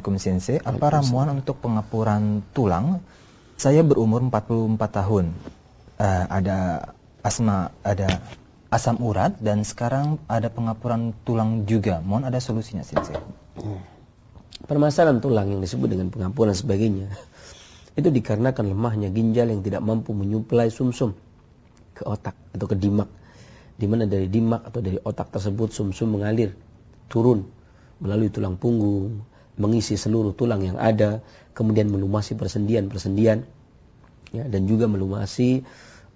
Assalamualaikum Sensei. Apa ramuan untuk pengapuran tulang? Saya berumur 44 tahun. Uh, ada asma, ada asam urat dan sekarang ada pengapuran tulang juga. Mohon ada solusinya Sensei. Hmm. Permasalahan tulang yang disebut dengan pengapuran sebagainya itu dikarenakan lemahnya ginjal yang tidak mampu menyuplai sumsum ke otak atau ke dimak. Di mana dari dimak atau dari otak tersebut sumsum mengalir turun melalui tulang punggung, mengisi seluruh tulang yang ada, kemudian melumasi persendian-persendian, ya, dan juga melumasi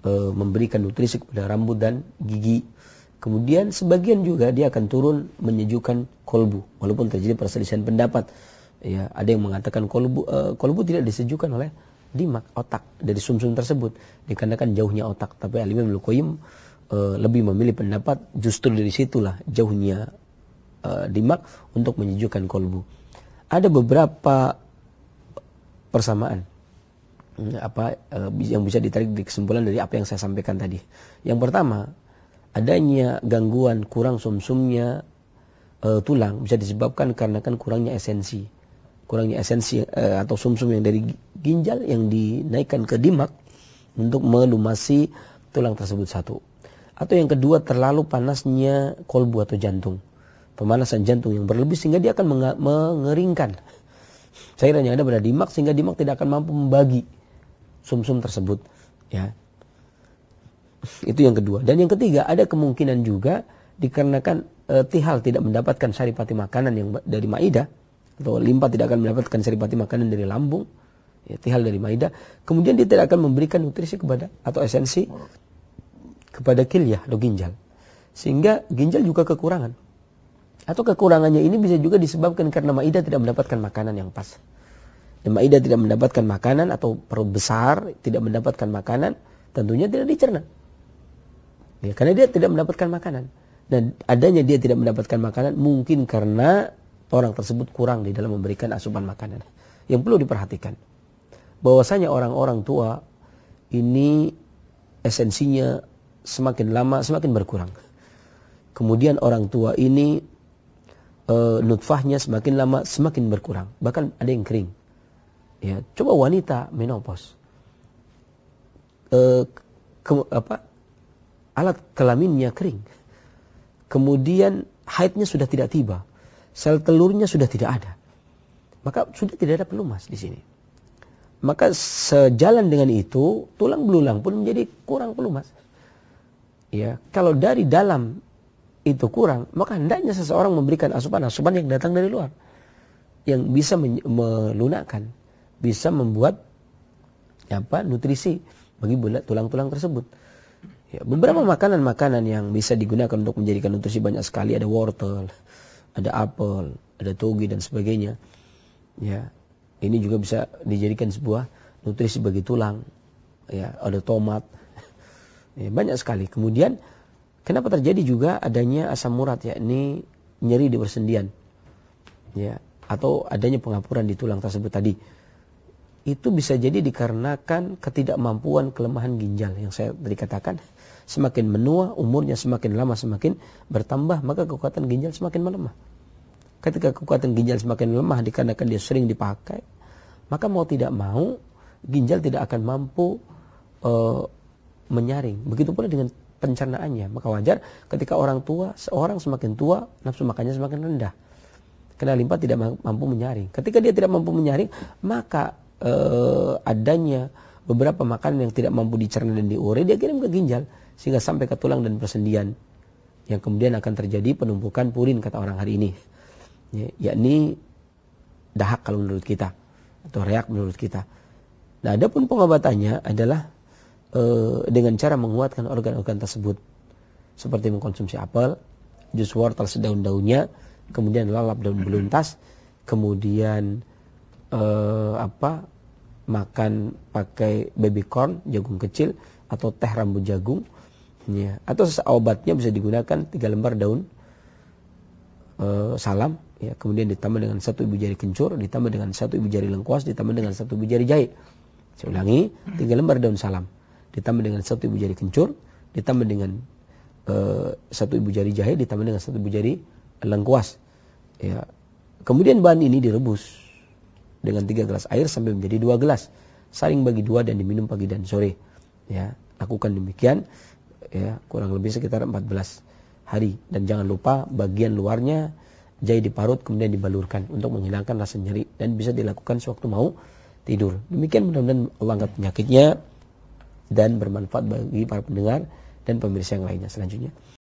e, memberikan nutrisi kepada rambut dan gigi. Kemudian sebagian juga dia akan turun menyejukkan kolbu, walaupun terjadi perselisihan pendapat. Ya, ada yang mengatakan kolbu, e, kolbu tidak disejukkan oleh dimak otak dari sumsum -sum tersebut dikarenakan jauhnya otak. Tapi alim Ibnu Qayyim e, lebih memilih pendapat justru dari situlah jauhnya e, dimak untuk menyejukkan kolbu ada beberapa persamaan hmm, apa eh, yang bisa ditarik di kesimpulan dari apa yang saya sampaikan tadi. Yang pertama, adanya gangguan kurang sumsumnya e, tulang bisa disebabkan karena kan kurangnya esensi. Kurangnya esensi e, atau sumsum -sum yang dari ginjal yang dinaikkan ke dimak untuk melumasi tulang tersebut satu. Atau yang kedua, terlalu panasnya kolbu atau jantung pemanasan jantung yang berlebih sehingga dia akan mengeringkan cairan yang ada pada dimak sehingga dimak tidak akan mampu membagi sumsum -sum tersebut ya itu yang kedua dan yang ketiga ada kemungkinan juga dikarenakan e, tihal tidak mendapatkan saripati makanan yang dari maida atau limpa tidak akan mendapatkan saripati makanan dari lambung ya, tihal dari maida kemudian dia tidak akan memberikan nutrisi kepada atau esensi kepada kilia atau ginjal sehingga ginjal juga kekurangan atau kekurangannya ini bisa juga disebabkan karena Ma'idah tidak mendapatkan makanan yang pas. Dan Ma'idah tidak mendapatkan makanan atau perut besar tidak mendapatkan makanan, tentunya tidak dicerna. Ya, karena dia tidak mendapatkan makanan. Dan adanya dia tidak mendapatkan makanan mungkin karena orang tersebut kurang di dalam memberikan asupan makanan. Yang perlu diperhatikan bahwasanya orang-orang tua ini esensinya semakin lama semakin berkurang. Kemudian orang tua ini uh, nutfahnya semakin lama semakin berkurang. Bahkan ada yang kering. Ya, coba wanita menopause. Uh, ke, apa, alat kelaminnya kering. Kemudian haidnya sudah tidak tiba. Sel telurnya sudah tidak ada. Maka sudah tidak ada pelumas di sini. Maka sejalan dengan itu, tulang belulang pun menjadi kurang pelumas. Ya, kalau dari dalam itu kurang, maka hendaknya seseorang memberikan asupan-asupan yang datang dari luar. Yang bisa melunakkan, bisa membuat apa nutrisi bagi tulang-tulang tersebut. Ya, beberapa makanan-makanan yang bisa digunakan untuk menjadikan nutrisi banyak sekali ada wortel, ada apel, ada toge dan sebagainya. Ya, ini juga bisa dijadikan sebuah nutrisi bagi tulang. Ya, ada tomat. Ya, banyak sekali. Kemudian Kenapa terjadi juga adanya asam urat yakni nyeri di persendian ya atau adanya pengapuran di tulang tersebut tadi itu bisa jadi dikarenakan ketidakmampuan kelemahan ginjal yang saya tadi katakan semakin menua umurnya semakin lama semakin bertambah maka kekuatan ginjal semakin melemah ketika kekuatan ginjal semakin lemah dikarenakan dia sering dipakai maka mau tidak mau ginjal tidak akan mampu e, menyaring begitu pula dengan pencernaannya. Maka wajar ketika orang tua, seorang semakin tua, nafsu makannya semakin rendah. Karena limpa tidak mampu menyaring. Ketika dia tidak mampu menyaring, maka eh, adanya beberapa makanan yang tidak mampu dicerna dan diure, dia kirim ke ginjal. Sehingga sampai ke tulang dan persendian. Yang kemudian akan terjadi penumpukan purin kata orang hari ini. Ya, yakni dahak kalau menurut kita. Atau reak menurut kita. Nah, adapun pengobatannya adalah e, dengan cara menguatkan organ-organ tersebut seperti mengkonsumsi apel, jus wortel sedaun-daunnya, kemudian lalap daun beluntas, kemudian e, apa makan pakai baby corn jagung kecil atau teh rambut jagung ya atau obatnya bisa digunakan tiga lembar daun e, salam ya kemudian ditambah dengan satu ibu jari kencur ditambah dengan satu ibu jari lengkuas ditambah dengan satu ibu jari jahe saya ulangi tiga lembar daun salam ditambah dengan satu ibu jari kencur, ditambah dengan uh, satu ibu jari jahe, ditambah dengan satu ibu jari lengkuas. Ya. Kemudian bahan ini direbus dengan tiga gelas air sampai menjadi dua gelas. Saring bagi dua dan diminum pagi dan sore. Ya, lakukan demikian ya kurang lebih sekitar 14 hari dan jangan lupa bagian luarnya jahe diparut kemudian dibalurkan untuk menghilangkan rasa nyeri dan bisa dilakukan sewaktu mau tidur. Demikian mudah-mudahan Allah angkat penyakitnya dan bermanfaat bagi para pendengar dan pemirsa yang lainnya. Selanjutnya,